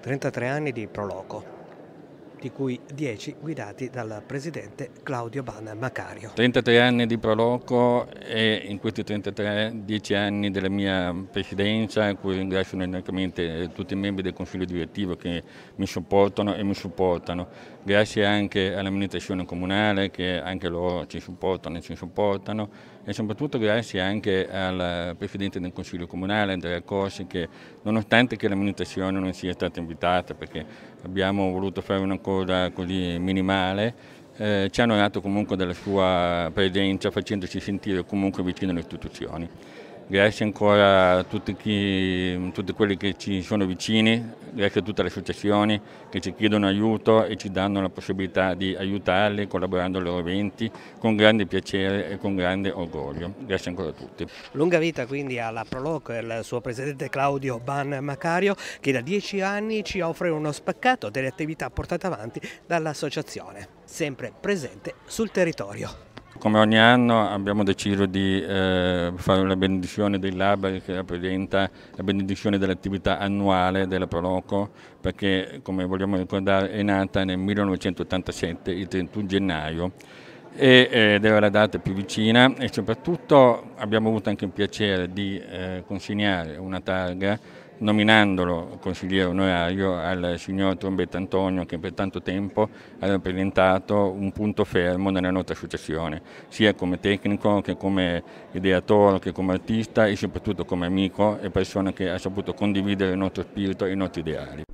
33 anni di Proloco di cui 10 guidati dal presidente Claudio Ban Macario. 33 anni di Proloco e in questi 33 10 anni della mia presidenza, in cui ringrazio enormemente tutti i membri del Consiglio Direttivo che mi supportano e mi supportano. Grazie anche all'amministrazione comunale che anche loro ci supportano e ci supportano e soprattutto grazie anche al Presidente del Consiglio Comunale Andrea Corsi che nonostante che l'amministrazione non sia stata invitata perché abbiamo voluto fare una cosa cosa così minimale, eh, ci hanno dato comunque della sua presenza facendoci sentire comunque vicino alle istituzioni grazie ancora a tutti, chi, tutti, quelli che ci sono vicini, grazie a tutte le associazioni che ci chiedono aiuto e ci danno la possibilità di aiutarli collaborando ai loro eventi con grande piacere e con grande orgoglio. Grazie ancora a tutti. Lunga vita quindi alla Proloco e al suo presidente Claudio Ban Macario che da dieci anni ci offre uno spaccato delle attività portate avanti dall'associazione, sempre presente sul territorio come ogni anno abbiamo deciso di eh, fare la benedizione dei laberi che rappresenta la benedizione dell'attività annuale della Proloco perché come vogliamo ricordare è nata nel 1987 il 31 gennaio eh, ed era la data più vicina e soprattutto abbiamo avuto anche il piacere di eh, consegnare una targa nominandolo consigliere onorario al signor Trombetta Antonio che per tanto tempo ha rappresentato un punto fermo nella nostra associazione, sia come tecnico che come ideatore, che come artista e soprattutto come amico e persona che ha saputo condividere il nostro spirito e i nostri ideali.